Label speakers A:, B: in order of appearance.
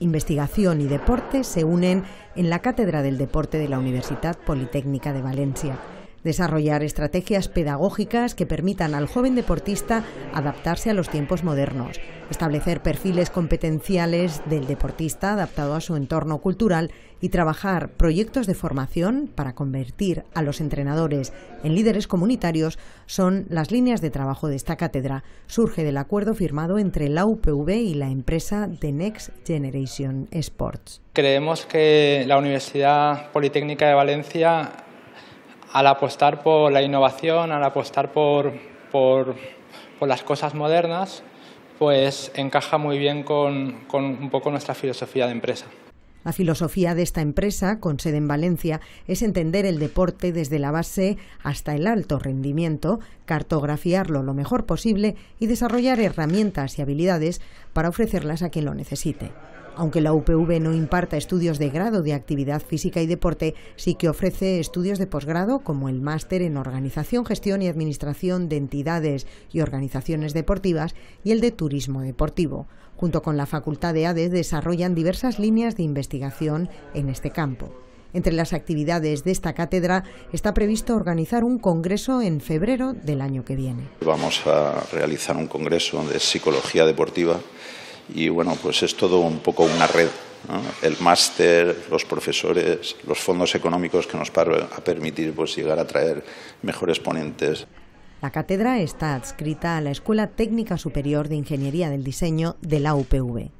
A: investigación y deporte se unen en la Cátedra del Deporte de la Universidad Politécnica de Valencia desarrollar estrategias pedagógicas que permitan al joven deportista adaptarse a los tiempos modernos, establecer perfiles competenciales del deportista adaptado a su entorno cultural y trabajar proyectos de formación para convertir a los entrenadores en líderes comunitarios son las líneas de trabajo de esta cátedra. Surge del acuerdo firmado entre la UPV y la empresa The Next Generation Sports.
B: Creemos que la Universidad Politécnica de Valencia al apostar por la innovación, al apostar por, las cosas modernas, pues encaja muy bien con, con un poco nuestra filosofía de empresa.
A: La filosofía de esta empresa, con sede en Valencia, es entender el deporte desde la base hasta el alto rendimiento, cartografiarlo lo mejor posible y desarrollar herramientas y habilidades para ofrecerlas a quien lo necesite. Aunque la UPV no imparta estudios de grado de actividad física y deporte, sí que ofrece estudios de posgrado como el máster en organización, gestión y administración de entidades y organizaciones deportivas y el de turismo deportivo. Junto con la Facultad de ADES desarrollan diversas líneas de investigación en este campo. Entre las actividades de esta cátedra está previsto organizar un congreso en febrero del año que viene.
C: Vamos a realizar un congreso de psicología deportiva y bueno, pues es todo un poco una red. El máster, los profesores, los fondos económicos que nos van a permitir pues, llegar a traer mejores ponentes.
A: La cátedra está adscrita a la Escuela Técnica Superior de Ingeniería del Diseño de la UPV.